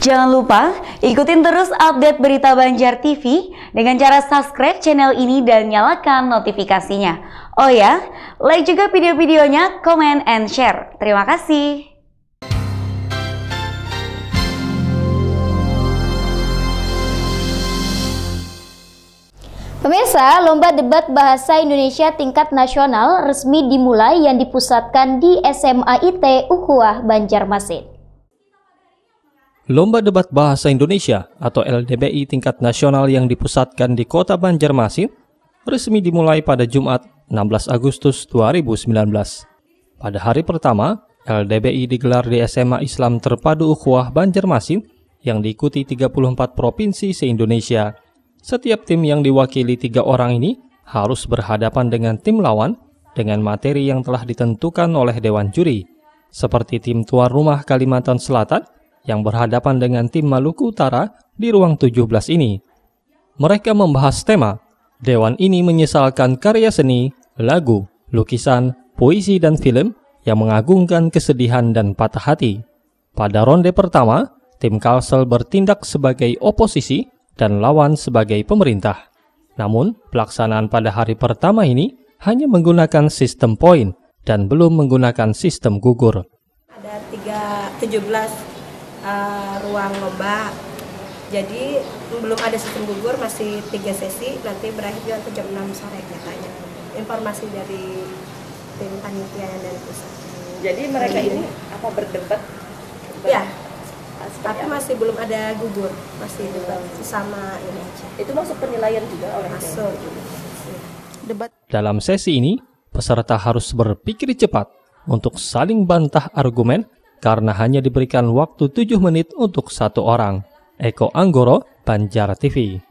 Jangan lupa ikutin terus update berita Banjar TV dengan cara subscribe channel ini dan nyalakan notifikasinya. Oh ya, like juga video-videonya, comment and share. Terima kasih. Pemirsa, lomba debat bahasa Indonesia tingkat nasional resmi dimulai yang dipusatkan di SMA IT Ukuah Banjarmasin. Lomba Debat Bahasa Indonesia atau LDBI tingkat nasional yang dipusatkan di kota Banjarmasin resmi dimulai pada Jumat 16 Agustus 2019. Pada hari pertama, LDBI digelar di SMA Islam Terpadu Ukhwah Banjarmasin yang diikuti 34 provinsi se-Indonesia. Setiap tim yang diwakili tiga orang ini harus berhadapan dengan tim lawan dengan materi yang telah ditentukan oleh Dewan Juri, seperti tim tuan rumah Kalimantan Selatan – yang berhadapan dengan tim Maluku Utara di ruang 17 ini. Mereka membahas tema, Dewan ini menyesalkan karya seni, lagu, lukisan, puisi, dan film yang mengagungkan kesedihan dan patah hati. Pada ronde pertama, tim Kalsel bertindak sebagai oposisi dan lawan sebagai pemerintah. Namun, pelaksanaan pada hari pertama ini hanya menggunakan sistem poin dan belum menggunakan sistem gugur. Ada 3, 17 Eh, ruang lomba jadi belum ada sistem gugur masih tiga sesi nanti berakhir nanti jam 6 sore katanya informasi dari tim panitia dan pusat jadi mereka hmm. ini apa berdebat, ya ah, tapi masih belum ada gugur masih hmm. debat sama ini aja itu masuk penilaian juga oleh masuk debat dalam sesi ini peserta harus berpikir cepat untuk saling bantah argumen karena hanya diberikan waktu 7 menit untuk satu orang. Eko Anggoro, Banjar TV.